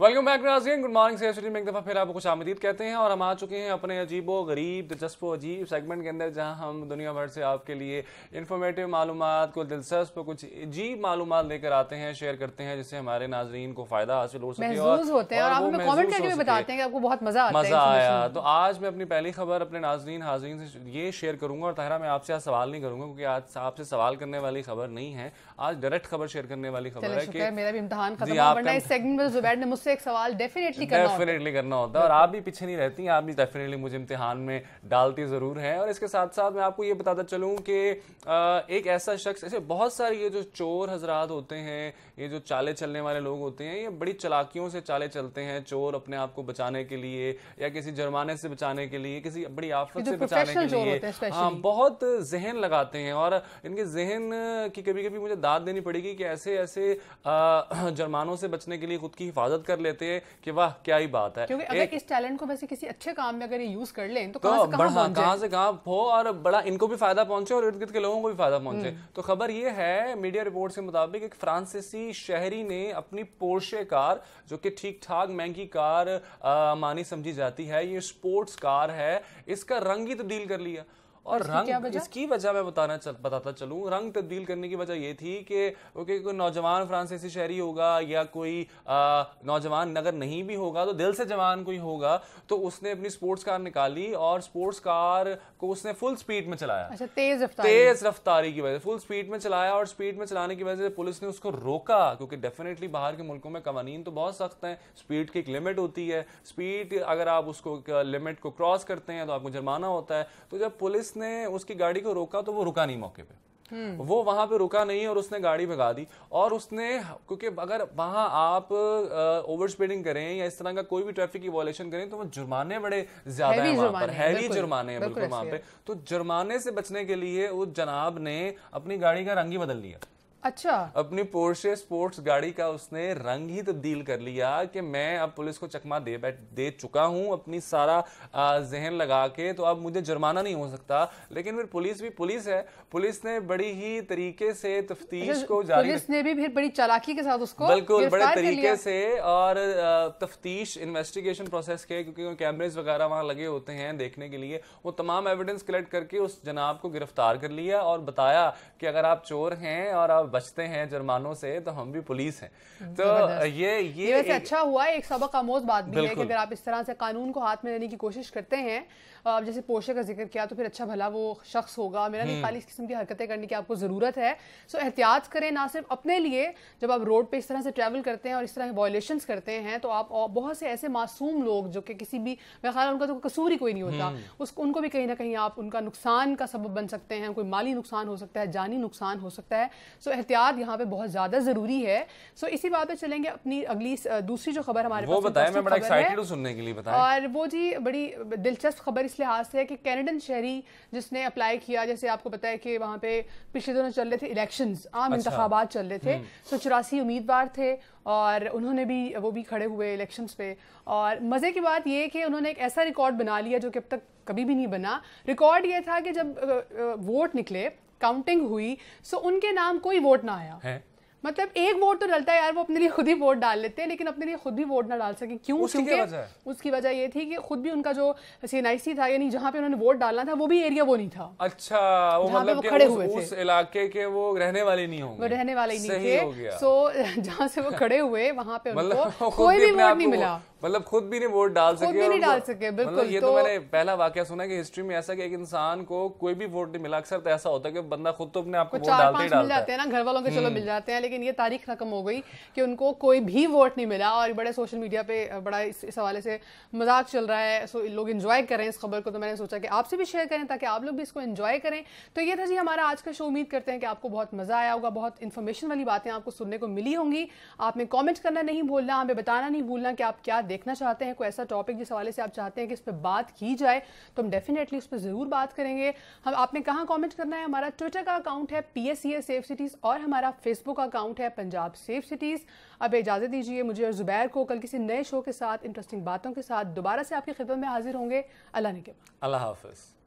Welcome back Nazeen good morning से में एक दफ़ा फिर आपको खुश आमदीद कहते हैं और हम आ चुके हैं अपने अजीबो गरीब दिलचस्प अजीब सेगमेंट के अंदर जहां हम दुनिया भर से आपके लिए इन्फॉर्मेटिव मालूम कुछ दिलचस्प कुछ अजीब मालूम लेकर आते हैं शेयर करते हैं जिससे हमारे नाजरीन को फ़ायदा हासिल हो सके और होते हैं और आप हमें कमेंट करके बताते हैं आपको बहुत मज़ा मज़ा आया तो आज मैं अपनी पहली खबर अपने नाजरीन हाजरीन से ये शेयर करूँगा और तहरा मैं आपसे आज सवाल नहीं करूँगा क्योंकि आज आपसे सवाल करने वाली खबर नहीं है आज डायरेक्ट खबर शेयर करने वाली खबर है कि मेरा भी इम्तहान सेगमेंट में जुबैर तो ने मुझसे से एक सवाल डेफिनेटली करना डेफिनेटली करना होता है और आप भी पीछे नहीं रहती आप भी डेफिनेटली मुझे इम्तिहान में डालती ज़रूर हैं और इसके साथ साथ मैं आपको ये बताता चलूँ कि एक ऐसा शख्स ऐसे बहुत सारे ये जो चोर हजरात होते हैं ये जो चाले चलने वाले लोग होते हैं ये बड़ी चलाकियों से चाले चलते हैं चोर अपने आप को बचाने के लिए या किसी जुर्माने से बचाने के लिए किसी बड़ी आफत से बचाने के लिए हाँ बहुत जहन लगाते हैं और इनके जहन की कभी कभी मुझे दाद देनी पड़ेगी कि ऐसे ऐसे जुर्मानों से बचने के लिए खुद की हिफाजत कर लेते हैं कि वाह क्या ही बात है क्योंकि अगर इस टैलेंट को वैसे किसी अच्छे काम में अगर ये यूज कर ले तो, तो हाँ, कहाँ से कहाँ हो और बड़ा इनको भी फायदा पहुंचे और इर्द गिर्द के लोगों को भी फायदा पहुंचे हम्म। तो खबर ये है मीडिया रिपोर्ट के मुताबिक एक फ्रांसीसी शहरी ने अपनी पोर्शे कार जो कि ठीक ठाक महंगी कार मानी समझी जाती है ये स्पोर्ट्स कार है इसका रंग ही तब्दील कर लिया और रंग इसकी वजह मैं बताना चल, बताता चलूँ रंग तब्दील करने की वजह यह थी कि ओके कोई नौजवान फ्रांसीसी शहरी होगा या कोई आ, नौजवान नगर नहीं भी होगा तो दिल से जवान कोई होगा तो उसने अपनी स्पोर्ट्स कार निकाली और स्पोर्ट्स कार को उसने फुल स्पीड में चलाया अच्छा, तेज रफ्तारी तेज रफ्तारी की वजह फुल स्पीड में चलाया और स्पीड में चलाने की वजह से पुलिस ने उसको रोका क्योंकि डेफिनेटली बाहर के मुल्कों में कवानीन तो बहुत सख्त हैं स्पीड की एक लिमिट होती है स्पीड अगर आप उसको लिमिट को क्रॉस करते हैं तो आपको जुर्माना होता है तो जब पुलिस पुलिस ने उसकी गाड़ी को रोका तो वो रुका नहीं मौके पे हम्म। वो वहां पे रुका नहीं और उसने गाड़ी भगा दी और उसने क्योंकि अगर वहां आप ओवर स्पीडिंग करें या इस तरह का कोई भी ट्रैफिक की वॉलेशन करें तो वो जुर्माने बड़े ज्यादा हैं वहां पर हैवी जुर्माने हैं बिल्कुल वहां पे तो जुर्माने से बचने के लिए उस जनाब ने अपनी गाड़ी का रंग ही बदल लिया अच्छा अपनी पोर्शे स्पोर्ट्स गाड़ी का उसने रंग ही तब्दील कर लिया कि मैं अब पुलिस को चकमा दे बैठ दे चुका हूं अपनी सारा जहन लगा के तो अब मुझे जुर्माना नहीं हो सकता लेकिन फिर पुलिस भी पुलिस है पुलिस ने बड़ी ही तरीके से तफ्तीश अच्छा, को जारी पुलिस ने भी फिर बड़ी चालाकी के साथ उसको बिल्कुल बड़े तरीके से और तफ्तीश इन्वेस्टिगेशन प्रोसेस के क्योंकि कैमरेज वगैरह वहां लगे होते हैं देखने के लिए वो तमाम एविडेंस कलेक्ट करके उस जनाब को गिरफ्तार कर लिया और बताया कि अगर आप चोर हैं और आप बचते हैं जुर्मानों से तो हम भी पुलिस हैं हम्म, तो ये ये, ये वैसे एक... अच्छा हुआ एक सबक आमोज बात भी है कि अगर आप इस तरह से कानून को हाथ में लेने की कोशिश करते हैं आप जैसे पोशे का जिक्र किया तो फिर अच्छा भला वो शख्स होगा मेरा नहीं हम्म। खाली इस किस्म की हरकतें करने की आपको ज़रूरत है सो एहतियात करें ना सिर्फ अपने लिए जब आप रोड पर इस तरह से ट्रैवल करते हैं और इस तरह के वॉयलेशन करते हैं तो आप बहुत से ऐसे मासूम लोग जो कि किसी भी मेरा ख्याल उनका तो कसूर ही कोई नहीं होता हम्म। उसको उनको भी कहीं ना कहीं आप उनका नुकसान का सबब बन सकते हैं कोई माली नुकसान हो सकता है जानी नुकसान हो सकता है सो एहतियात यहाँ पे बहुत ज्यादा जरूरी है सो so, इसी बात पे चलेंगे अपनी अगली दूसरी जो खबर हमारे वो मैं बड़ा एक्साइटेड सुनने के लिए और वो जी बड़ी दिलचस्प खबर इस लिहाज से है कि कैनेडन शहरी जिसने अप्लाई किया जैसे आपको पता है कि वहाँ पे पिछले दिनों चल रहे थे इलेक्शन आम अच्छा। इंतबात चल रहे थे सो हम्म। तो चौरासी उम्मीदवार थे और उन्होंने भी वो भी खड़े हुए इलेक्शंस पे और मज़े की बात ये कि उन्होंने एक ऐसा रिकॉर्ड बना लिया जो कि अब तक कभी भी नहीं बना रिकॉर्ड ये था कि जब वोट निकले काउंटिंग हुई सो उनके नाम कोई वोट ना आया है? मतलब एक वोट तो डलता है यार वो अपने लिए खुद ही वोट डाल लेते हैं लेकिन अपने लिए खुद भी वोट ना डाल सके क्यों क्योंकि उसकी वजह ये थी कि खुद भी उनका जो सीएनआईसी था यानी जहाँ पे उन्होंने वोट डालना था वो भी एरिया वो नहीं था अच्छा वो मतलब वो खड़े उस, हुए उस थे इलाके के वो रहने वाले नहीं होंगे वो रहने वाले नहीं थे सो जहाँ से वो खड़े हुए वहाँ पे मतलब उनको कोई भी वोट नहीं मिला मतलब खुद भी नहीं वोट डाल सके नहीं डाल सके मतलब बिल्कुल ये तो, तो, मैंने पहला वाक्य सुना कि हिस्ट्री में ऐसा कि एक इंसान को कोई भी वोट नहीं मिला अक्सर तो ऐसा होता है कि बंदा खुद तो अपने आपको वोट मिल जाते हैं ना घर वालों के चलो हम्म। मिल जाते हैं लेकिन ये तारीख खत्म हो गई कि उनको कोई भी वोट नहीं मिला और बड़े सोशल मीडिया पे बड़ा इस हवाले से मजाक चल रहा है सो लोग इन्जॉय करें इस खबर को तो मैंने सोचा कि आपसे भी शेयर करें ताकि आप लोग भी इसको इन्जॉय करें तो ये था जी हमारा आज का शो उम्मीद करते हैं कि आपको बहुत मजा आया होगा बहुत इन्फॉर्मेशन वाली बातें आपको सुनने को मिली होंगी आपने कॉमेंट करना नहीं भूलना हमें बताना नहीं भूलना कि आप क्या देखना चाहते हैं कोई ऐसा टॉपिक जिस हवाले से आप चाहते हैं कि इस पर बात की जाए तो हम डेफिनेटली उस पर ज़रूर बात करेंगे हम आपने कहाँ कॉमेंट करना है हमारा ट्विटर का अकाउंट है पी एस सेफ सिटीज़ और हमारा फेसबुक अकाउंट है पंजाब सेफ सिटीज़ अब इजाज़त दीजिए मुझे और ज़ुबैर को कल किसी नए शो के साथ इंटरेस्टिंग बातों के साथ दोबारा से आपकी खिदमत में हाजिर होंगे अल्लाह ने के अल्लाह हाफिज़